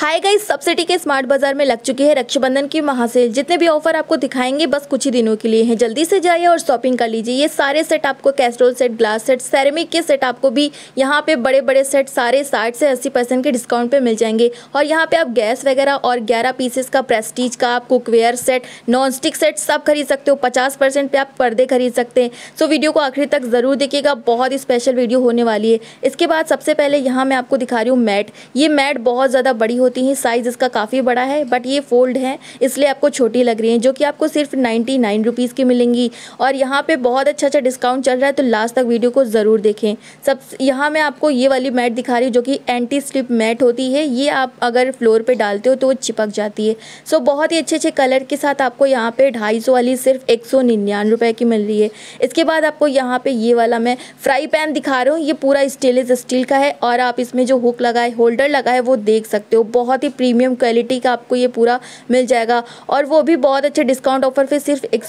हाय guys subsidy के Smart Bazaar में लग चुकी है रक्षाबंधन की महासेल जितने भी ऑफर आपको दिखाएंगे बस कुछ ही दिनों के लिए हैं जल्दी से जाइए और शॉपिंग कर लीजिए ये सारे सेट आपको casserole set glass set ceramic के सेट आपको भी यहाँ पे बड़े बड़े सेट सारे साठ से अस्सी परसेंट के डिस्काउंट पे मिल जाएंगे और यहाँ पे आप गैस वगैरह और ग्यारह पीसेस का प्रेस्टीज का आप cookware set non stick set सब खरीद सकते हो पचास परसेंट पे आप पर्दे खरीद सकते हैं सो वीडियो को आखिरी तक ज़रूर देखिएगा बहुत ही स्पेशल वीडियो होने वाली है इसके बाद सबसे पहले यहाँ मैं आपको दिखा रही हूँ मैट ये मैट बहुत ज़्यादा बड़ी हो होती हैं साइज़ इसका काफ़ी बड़ा है बट ये फोल्ड है इसलिए आपको छोटी लग रही है जो कि आपको सिर्फ नाइन्टी नाइन रुपीज़ की मिलेंगी और यहाँ पर बहुत अच्छा अच्छा डिस्काउंट चल रहा है तो लास्ट तक वीडियो को ज़रूर देखें सब यहाँ मैं आपको ये वाली मैट दिखा रही हूँ जो कि एंटी स्लिप मैट होती है ये आप अगर फ्लोर पर डालते हो तो वो चिपक जाती है सो बहुत ही अच्छे अच्छे कलर के साथ आपको यहाँ पे ढाई सौ वाली सिर्फ एक सौ निन्यानवे की मिल रही है इसके बाद आपको यहाँ पे ये वाला मैं फ्राई पैन दिखा रहा हूँ ये पूरा स्टेनलेस स्टील का है और आप इसमें जो हुक लगा है होल्डर लगा है वो देख सकते हो बहुत ही प्रीमियम क्वालिटी का आपको ये पूरा मिल जाएगा और वो भी बहुत अच्छे डिस्काउंट ऑफर पे सिर्फ एक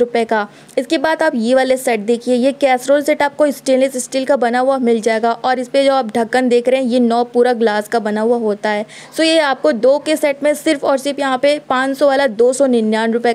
रुपए का इसके बाद आप ये वाले सेट देखिए ये कैसरोल सेट आपको स्टेनलेस स्टील का बना हुआ मिल जाएगा और इस पर जो आप ढक्कन देख रहे हैं ये नौ पूरा ग्लास का बना हुआ होता है सो ये आपको दो के सेट में सिर्फ और सिर्फ यहाँ पे पाँच वाला दो सौ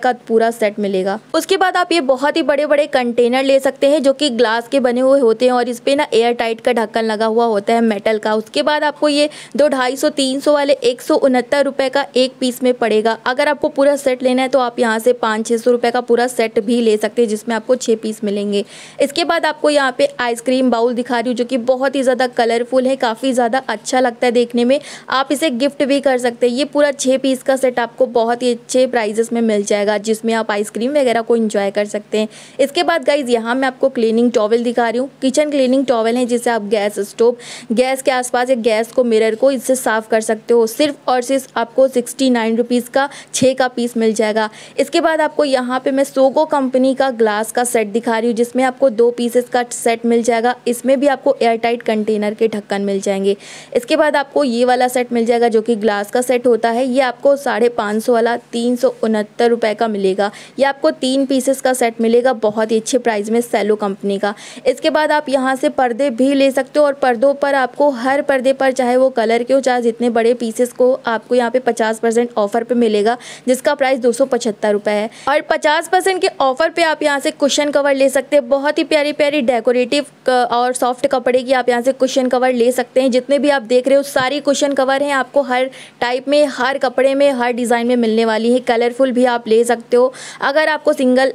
का पूरा सेट मिलेगा उसके बाद आप ये बहुत ही बड़े बड़े कंटेनर ले सकते हैं जो कि ग्लास के बने हुए होते हैं और इस पर ना एयर टाइट का ढक्कन लगा हुआ होता है मेटल का उसके बाद आपको ये दो ढाई सौ तीन सौ वाले एक सौ का एक पीस में पड़ेगा अगर आपको पूरा सेट लेना है तो आप यहाँ से पाँच छः सौ का पूरा सेट भी ले सकते हैं जिसमें आपको छः पीस मिलेंगे इसके बाद आपको यहाँ पे आइसक्रीम बाउल दिखा रही हूँ जो कि बहुत ही ज़्यादा कलरफुल है काफ़ी ज़्यादा अच्छा लगता है देखने में आप इसे गिफ्ट भी कर सकते हैं ये पूरा छः पीस का सेट आपको बहुत ही अच्छे प्राइजेस में मिल जाएगा जिसमें आप आइसक्रीम वगैरह को इंजॉय कर सकते हैं इसके बाद गाइज यहाँ मैं आपको क्लीनिंग टॉवल दिखा रही हूँ किचन क्लीनिंग टॉवल है जिसे आप गैस स्टोव गैस के आसपास या गैस को मिरर को इससे साफ कर सकते सकते हो सिर्फ और सिर्फ आपको सिक्सटी नाइन रुपीज़ का छः का पीस मिल जाएगा इसके बाद आपको यहाँ पे मैं सोगो कंपनी का ग्लास का सेट दिखा रही हूँ जिसमें आपको दो पीसेस का सेट मिल जाएगा इसमें भी आपको एयर टाइट कंटेनर के ढक्कन मिल जाएंगे इसके बाद आपको ये वाला सेट मिल जाएगा जो कि ग्लास का सेट होता है ये आपको साढ़े पाँच सौ वाला तीन सौ उनहत्तर रुपये का मिलेगा ये आपको तीन पीसेस का सेट मिलेगा बहुत ही अच्छे प्राइस में सेलो कंपनी का इसके बाद आप यहाँ से पर्दे भी ले सकते हो और पर्दों पर आपको हर पर्दे पर चाहे वो कलर के हो चाहे जितने बड़े पीसेस को आपको यहाँ पे पचास परसेंट ऑफर पे मिलेगा जिसका प्राइस दो सौ पचहत्तर है और पचास परसेंट के ऑफर पे आप यहाँ से कुशन कवर ले सकते हैं बहुत ही प्यारी प्यारी डेकोरेटिव और सॉफ्ट कपड़े की आप यहाँ से कुशन कवर ले सकते हैं जितने भी आप देख रहे हो सारी कुशन कवर हैं आपको हर टाइप में हर कपड़े में हर डिज़ाइन में मिलने वाली है कलरफुल भी आप ले सकते हो अगर आपको सिंगल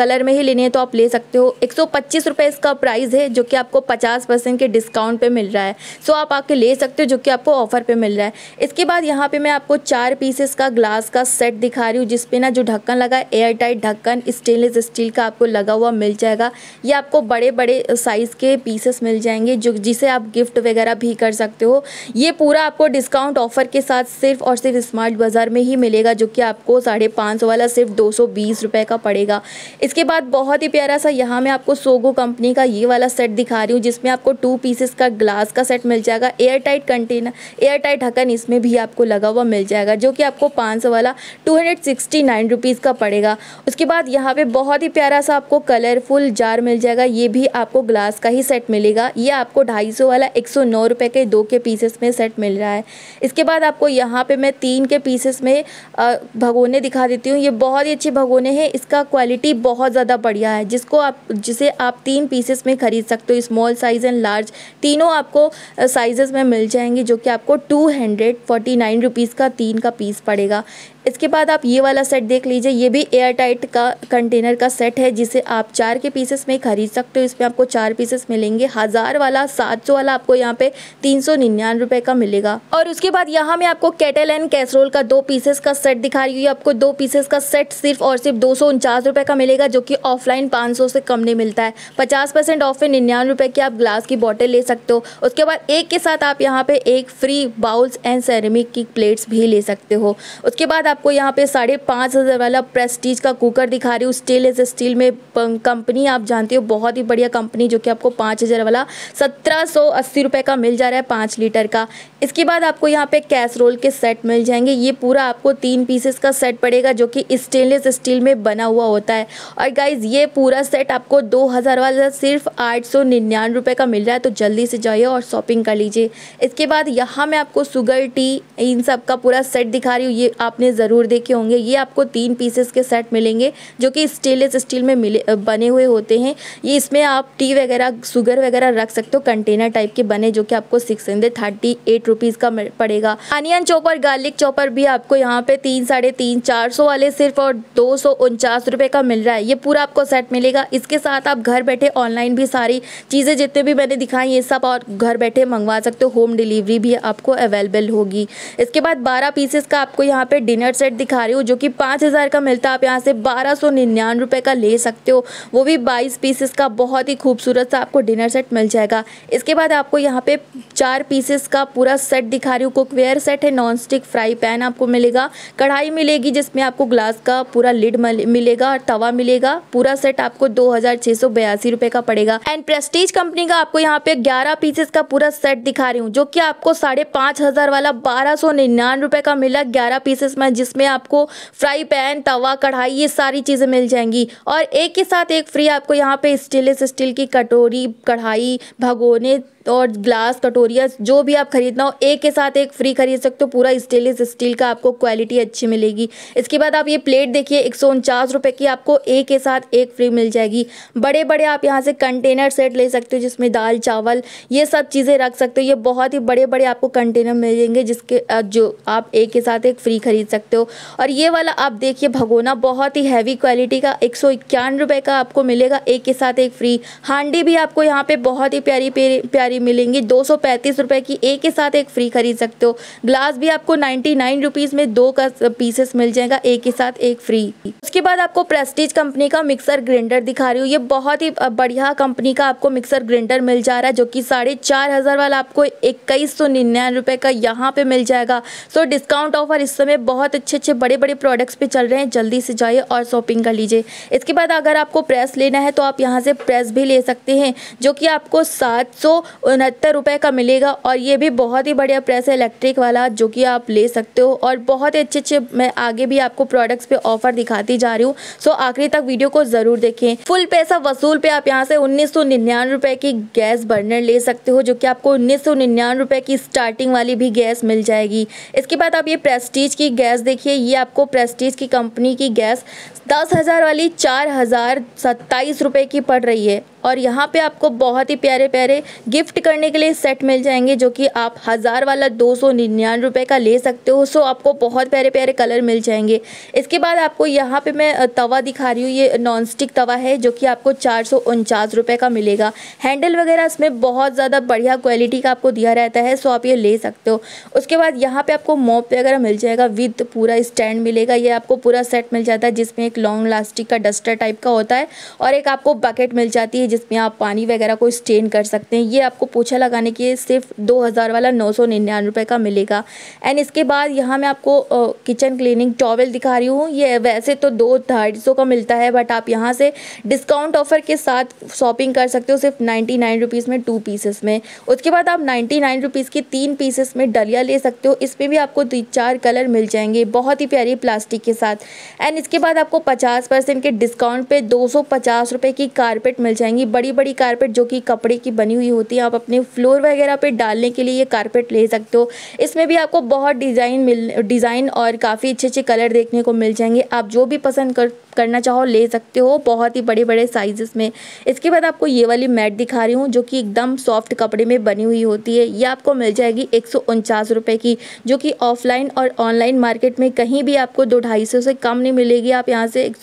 कलर में ही लेने हैं तो आप ले सकते हो एक सौ इसका प्राइस है जो कि आपको पचास के डिस्काउंट पर मिल रहा है सो आप आके ले सकते हो जो कि आपको ऑफर पर मिल रहा है है इसके बाद यहाँ पे मैं आपको चार पीसेस का ग्लास का सेट दिखा रही हूँ जिसपे ना जो ढक्कन लगा है एयर टाइट ढक्कन स्टेनलेस स्टील का आपको लगा हुआ मिल जाएगा ये आपको बड़े बड़े साइज़ के पीसेस मिल जाएंगे जो जिसे आप गिफ्ट वगैरह भी कर सकते हो ये पूरा आपको डिस्काउंट ऑफर के साथ सिर्फ और सिर्फ स्मार्ट बाज़ार में ही मिलेगा जो कि आपको साढ़े पाँच सौ वाला सिर्फ दो सौ बीस रुपए का पड़ेगा इसके बाद बहुत ही प्यारा सा यहाँ मैं आपको सोगो कंपनी का ये वाला सेट दिखा रही हूँ जिसमें आपको टू पीसेस का ग्लास का सेट मिल जाएगा air tight container air tight ढक्कन बटन इसमें भी आपको लगा हुआ मिल जाएगा जो कि आपको पाँच सौ वाला two hundred sixty nine rupees का पड़ेगा उसके बाद यहाँ पे बहुत ही प्यारा सा आपको कलरफुल जार मिल जाएगा ये भी आपको ग्लास का ही सेट मिलेगा ये आपको ढाई सौ वाला एक सौ नौ रुपये के दो के पीसेस में सेट मिल रहा है इसके बाद आपको यहाँ पे मैं तीन के पीसेस में भगोने दिखा देती हूँ ये बहुत ही अच्छे भगोने हैं इसका क्वालिटी बहुत ज़्यादा बढ़िया है जिसको आप जिसे आप तीन पीसेस में ख़रीद सकते हो स्मॉल साइज़ एंड लार्ज तीनों आपको साइजेस में मिल जाएंगे जो कि आपको two hundred hundred forty nine rupees का तीन का पीस पड़ेगा इसके बाद आप ये वाला सेट देख लीजिए ये भी एयर टाइट का कंटेनर का सेट है जिसे आप चार के पीसेस में खरीद सकते हो इसमें आपको चार पीसेस मिलेंगे हज़ार वाला सात सौ वाला आपको यहाँ पे तीन सौ निन्यानवे रुपये का मिलेगा और उसके बाद यहाँ मैं आपको केटल एंड कैसरोल का दो पीसेस का सेट दिखा रही हूँ आपको दो पीसेस का सेट सिर्फ और सिर्फ दो सौ उनचास रुपये का मिलेगा जो कि ऑफलाइन पाँच सौ से कम नहीं मिलता है पचास परसेंट ऑफ है निन्यानवे रुपये की आप ग्लास की बॉटल ले सकते हो उसके बाद एक के साथ आप यहाँ पे एक फ्री बाउल्स एंड सेरेमिक की प्लेट्स भी ले सकते हो उसके बाद आपको यहाँ पे साढ़े पाँच हज़ार वाला प्रेस्टीज का कुकर दिखा रही हूँ स्टील एज स्टील में कंपनी आप जानते हो बहुत ही बढ़िया कंपनी जो कि आपको पाँच हज़ार वाला सत्रह सौ अस्सी रुपये का मिल जा रहा है पाँच लीटर का इसके बाद आपको यहाँ पे कैसरोल के सेट मिल जाएंगे ये पूरा आपको तीन पीसेस का सेट पड़ेगा जो कि स्टेनलेस स्टील में बना हुआ होता है और गाइज ये पूरा सेट आपको दो हज़ार वाला सिर्फ आठ सौ निन्यानवे रुपये का मिल रहा है तो जल्दी से जाइए और शॉपिंग कर लीजिए इसके बाद यहाँ मैं आपको सुगर टी इन सब का पूरा सेट दिखा रही हूँ ये आपने ज़रूर देखे होंगे ये आपको तीन पीसेस के सेट मिलेंगे जो कि स्टेनलेस स्टील में मिले बने हुए होते हैं ये इसमें आप टी वगैरह सुगर वगैरह रख सकते हो कंटेनर टाइप के बने जो कि आपको six hundred thirty eight rupees का पड़ेगा अनियन चॉपर गार्लिक चॉपर भी आपको यहाँ पे तीन साढ़े तीन चार सौ वाले सिर्फ और दो सौ उनचास रुपये का मिल रहा है ये पूरा आपको सेट मिलेगा इसके साथ आप घर बैठे ऑनलाइन भी सारी चीज़ें जितने भी मैंने दिखाई ये सब और घर बैठे मंगवा सकते हो होम डिलीवरी भी आपको अवेलेबल होगी इसके बाद बारह पीसेस का आपको यहाँ पर डिनर डिनर सेट दिखा रही हूँ जो कि पाँच हज़ार का मिलता है आप यहाँ से बारह सौ निन्यानवे रुपये का ले सकते हो वो भी बाईस पीसेस का बहुत ही खूबसूरत सा आपको डिनर सेट मिल जाएगा इसके बाद आपको यहाँ पे चार पीसेस का पूरा सेट दिखा रही हूँ कुकवेयर सेट है नॉन स्टिक फ्राई पैन आपको मिलेगा कढ़ाई मिलेगी जिसमें आपको ग्लास का पूरा लिड मिलेगा और तवा मिलेगा पूरा सेट आपको दो रुपए का पड़ेगा एंड प्रेस्टीज कंपनी का आपको यहाँ पे ग्यारह पीसेस का पूरा सेट दिखा रही हूँ जो कि आपको साढ़े पाँच हजार वाला बारह सौ निन्यानवे रुपए का मिला ग्यारह पीसेस में जिसमें आपको फ्राई पैन तवा कढ़ाई ये सारी चीज़ें मिल जाएंगी और एक के साथ एक फ्री आपको यहाँ पे स्टेनलेस स्टील की कटोरी कढ़ाई भगोने और ग्लास कटोरिया जो भी आप खरीदना हो एक के साथ एक फ्री खरीद सकते हो पूरा स्टेनलेस स्टील का आपको क्वालिटी अच्छी मिलेगी इसके बाद आप ये प्लेट देखिए एक सौ की आपको एक के साथ एक फ्री मिल जाएगी बड़े बड़े आप यहाँ से कंटेनर सेट ले सकते हो जिसमें दाल चावल ये सब चीज़ें रख सकते हो ये बहुत ही बड़े बड़े आपको कंटेनर मिल जाएंगे जिसके जो आप एक के साथ एक फ्री खरीद सकते हो और ये वाला आप देखिए भगोना बहुत ही हैवी क्वालिटी का एक सौ का आपको मिलेगा एक के साथ एक फ्री हांडी भी आपको यहाँ पे बहुत ही प्यारी प्यारी फ्री मिलेंगी दो सौ की एक के साथ एक फ्री खरीद सकते हो ग्लास भी आपको नाइन्टी नाइन में दो का पीसेस मिल जाएगा एक के साथ एक फ्री उसके बाद आपको प्रेस्टीज कंपनी का मिक्सर ग्राइंडर दिखा रही हूँ ये बहुत ही बढ़िया कंपनी का आपको मिक्सर ग्राइंडर मिल जा रहा है जो कि साढ़े चार हज़ार वाला आपको इक्कीस सौ निन्यानवे रुपये का यहाँ पे मिल जाएगा सो डिस्काउंट ऑफर इस समय बहुत अच्छे अच्छे बड़े बड़े प्रोडक्ट्स पे चल रहे हैं जल्दी से जाइए और शॉपिंग कर लीजिए इसके बाद अगर आपको प्रेस लेना है तो आप यहाँ से प्रेस भी ले सकते हैं जो कि आपको सात सौ उनहत्तर रुपये का मिलेगा और ये भी बहुत ही बढ़िया प्रेस है इलेक्ट्रिक वाला जो कि आप ले सकते हो और बहुत ही अच्छे अच्छे मैं आगे भी आपको प्रोडक्ट्स पे ऑफर दिखाती जा रही हूँ सो आखिरी तक वीडियो को ज़रूर देखें फुल पैसा वसूल पे आप यहाँ से उन्नीस रुपये की गैस बर्नर ले सकते हो जो कि आपको उन्नीस रुपये की स्टार्टिंग वाली भी गैस मिल जाएगी इसके बाद आप ये प्रेस्टीज की गैस देखिए ये आपको प्रेस्टीज की कंपनी की गैस दस हज़ार वाली चार हज़ार सत्ताईस रुपये की पड़ रही है और यहाँ पे आपको बहुत ही प्यारे प्यारे गिफ्ट करने के लिए सेट मिल जाएंगे जो कि आप हज़ार वाला दो सौ निन्यानवे रुपये का ले सकते हो सो आपको बहुत प्यारे प्यारे कलर मिल जाएंगे इसके बाद आपको यहाँ पे मैं तवा दिखा रही हूँ ये नॉन स्टिक तवा है जो कि आपको चार सौ उनचास रुपये का मिलेगा हैंडल वगैरह इसमें बहुत ज़्यादा बढ़िया क्वालिटी का आपको दिया रहता है सो आप ये ले सकते हो उसके बाद यहाँ पे आपको मॉप वगैरह मिल जाएगा विद पूरा स्टैंड मिलेगा ये आपको पूरा सेट मिल जाता है जिसमें एक लॉन्ग लास्टिक का डस्टर टाइप का होता है और एक आपको बकेट मिल जाती है जिसमें आप पानी वगैरह को स्टेन कर सकते हैं ये आपको पोछा लगाने के सिर्फ दो हज़ार वाला नौ सौ निन्यानवे रुपये का मिलेगा एंड इसके बाद यहाँ मैं आपको किचन क्लीनिंग टॉवल दिखा रही हूँ ये वैसे तो दो ढाई सौ का मिलता है बट आप यहाँ से डिस्काउंट ऑफर के साथ शॉपिंग कर सकते हो सिर्फ नाइन्टी नाइन रुपीज़ में टू पीसेस में उसके बाद आप नाइन्टी नाइन रुपीज़ की तीन पीसेस में डलिया ले सकते हो इसमें भी आपको तीन चार कलर मिल जाएंगे बहुत ही प्यारी प्लास्टिक के साथ एंड इसके बाद आपको पचास परसेंट के डिस्काउंट पर दो सौ पचास रुपये की कारपेट मिल जाएंगे महंगी बड़ी बड़ी कारपेट जो कि कपड़े की बनी हुई होती है आप अपने फ्लोर वगैरह पे डालने के लिए ये कारपेट ले सकते हो इसमें भी आपको बहुत डिज़ाइन मिल डिज़ाइन और काफ़ी अच्छे अच्छे कलर देखने को मिल जाएंगे आप जो भी पसंद कर करना चाहो ले सकते हो बहुत ही बड़े बड़े साइजेस में इसके बाद आपको ये वाली मैट दिखा रही हूँ जो कि एकदम सॉफ्ट कपड़े में बनी हुई होती है ये आपको मिल जाएगी एक रुपए की जो कि ऑफलाइन और ऑनलाइन मार्केट में कहीं भी आपको दो ढाई सौ से कम नहीं मिलेगी आप यहाँ से एक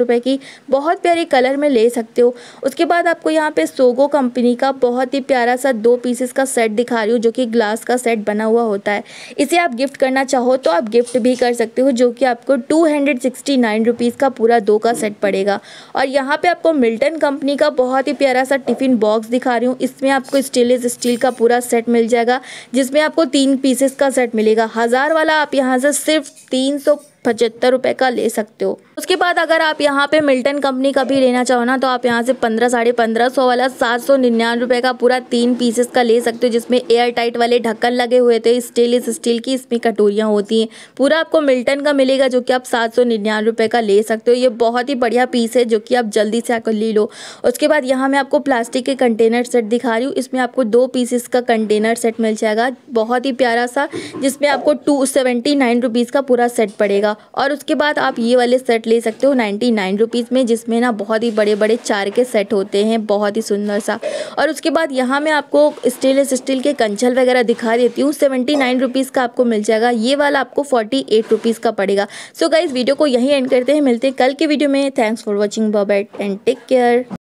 रुपए की बहुत प्यारे कलर में ले सकते हो उसके बाद बाद आपको यहाँ पे सोगो कंपनी का बहुत ही प्यारा सा दो पीसेस का सेट दिखा रही हूँ जो कि ग्लास का सेट बना हुआ होता है इसे आप गिफ्ट करना चाहो तो आप गिफ्ट भी कर सकते हो जो कि आपको two hundred sixty nine rupees का पूरा दो का सेट पड़ेगा और यहाँ पे आपको मिल्टन कंपनी का बहुत ही प्यारा सा टिफ़िन बॉक्स दिखा रही हूँ इसमें आपको स्टेनलेस स्टील का पूरा सेट मिल जाएगा जिसमें आपको तीन पीसेस का सेट मिलेगा हज़ार वाला आप यहाँ से सिर्फ तीन सौ पचहत्तर रुपये का ले सकते हो उसके बाद अगर आप यहाँ पे मिल्टन कंपनी का भी लेना चाहो ना तो आप यहाँ से पंद्रह साढ़े पंद्रह सौ वाला सात सौ निन्यानवे रुपये का पूरा तीन पीसेस का ले सकते हो जिसमें एयर टाइट वाले ढक्कन लगे हुए थे स्टेनलेस स्टील की इसमें कटोरियाँ होती हैं पूरा आपको मिल्टन का मिलेगा जो कि आप सात सौ निन्यानवे रुपये का ले सकते हो ये बहुत ही बढ़िया पीस है जो कि आप जल्दी से आकर ले लो उसके बाद यहाँ मैं आपको प्लास्टिक के कंटेनर सेट दिखा रही हूँ इसमें आपको दो पीसेस का कंटेनर सेट मिल जाएगा बहुत ही प्यारा सा जिसमें आपको टू सेवेंटी नाइन रुपीज़ का पूरा सेट पड़ेगा और उसके बाद आप ये वाले सेट ले सकते हो नाइन्टी नाइन रुपीज़ में जिसमें ना बहुत ही बड़े बड़े चार के सेट होते हैं बहुत ही सुंदर सा और उसके बाद यहाँ मैं आपको स्टेनलेस स्टील के कंचल वगैरह दिखा देती हूँ सेवेंटी नाइन रुपीज़ का आपको मिल जाएगा ये वाला आपको फोर्टी एट रुपीज़ का पड़ेगा सो so गाइज़ वीडियो को यहीं एंड करते हैं मिलते हैं कल के वीडियो में थैंक्स फॉर वॉचिंग बॉबेट एंड टेक केयर